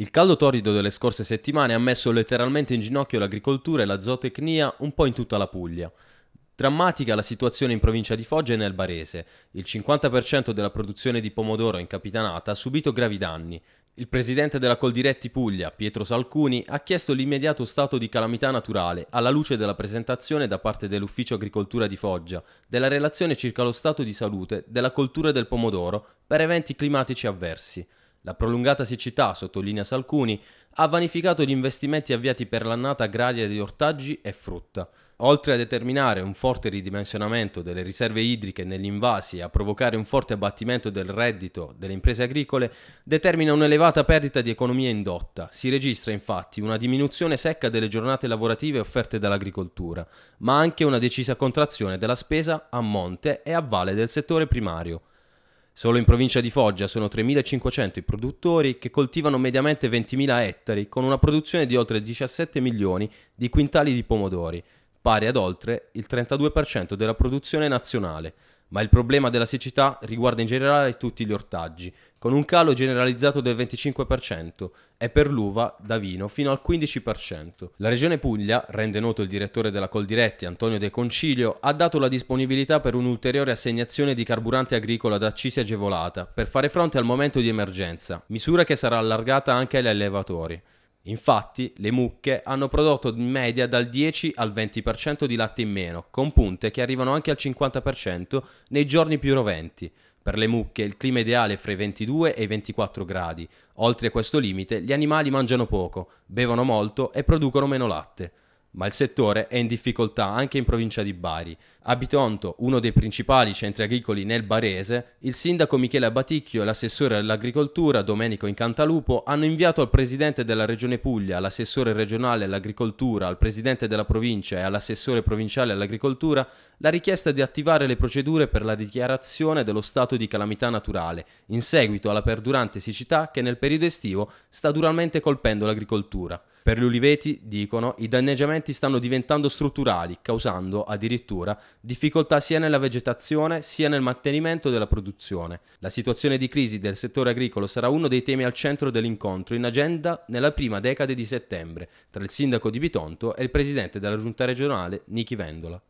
Il caldo torrido delle scorse settimane ha messo letteralmente in ginocchio l'agricoltura e la zootecnia un po' in tutta la Puglia. Drammatica la situazione in provincia di Foggia e nel Barese. Il 50% della produzione di pomodoro in Capitanata ha subito gravi danni. Il presidente della Coldiretti Puglia, Pietro Salcuni, ha chiesto l'immediato stato di calamità naturale alla luce della presentazione da parte dell'Ufficio Agricoltura di Foggia della relazione circa lo stato di salute della coltura del pomodoro per eventi climatici avversi. La prolungata siccità, sottolinea Salcuni, ha vanificato gli investimenti avviati per l'annata agraria di ortaggi e frutta. Oltre a determinare un forte ridimensionamento delle riserve idriche negli invasi e a provocare un forte abbattimento del reddito delle imprese agricole, determina un'elevata perdita di economia indotta. Si registra infatti una diminuzione secca delle giornate lavorative offerte dall'agricoltura, ma anche una decisa contrazione della spesa a monte e a valle del settore primario. Solo in provincia di Foggia sono 3.500 i produttori che coltivano mediamente 20.000 ettari con una produzione di oltre 17 milioni di quintali di pomodori, pari ad oltre il 32% della produzione nazionale ma il problema della siccità riguarda in generale tutti gli ortaggi, con un calo generalizzato del 25% e per l'uva da vino fino al 15%. La Regione Puglia, rende noto il direttore della Coldiretti Antonio De Concilio, ha dato la disponibilità per un'ulteriore assegnazione di carburante agricolo ad accise agevolata per fare fronte al momento di emergenza, misura che sarà allargata anche agli allevatori. Infatti, le mucche hanno prodotto in media dal 10 al 20% di latte in meno, con punte che arrivano anche al 50% nei giorni più roventi. Per le mucche il clima ideale è fra i 22 e i 24 gradi. Oltre questo limite, gli animali mangiano poco, bevono molto e producono meno latte ma il settore è in difficoltà anche in provincia di Bari. A Bitonto, uno dei principali centri agricoli nel barese, il sindaco Michele Abaticchio e l'assessore all'agricoltura Domenico Incantalupo hanno inviato al presidente della regione Puglia, all'assessore regionale all'agricoltura, al presidente della provincia e all'assessore provinciale all'agricoltura la richiesta di attivare le procedure per la dichiarazione dello stato di calamità naturale, in seguito alla perdurante siccità che nel periodo estivo sta duramente colpendo l'agricoltura. Per gli uliveti, dicono, i danneggiamenti stanno diventando strutturali, causando addirittura difficoltà sia nella vegetazione sia nel mantenimento della produzione. La situazione di crisi del settore agricolo sarà uno dei temi al centro dell'incontro in agenda nella prima decade di settembre tra il sindaco di Bitonto e il presidente della giunta regionale Niki Vendola.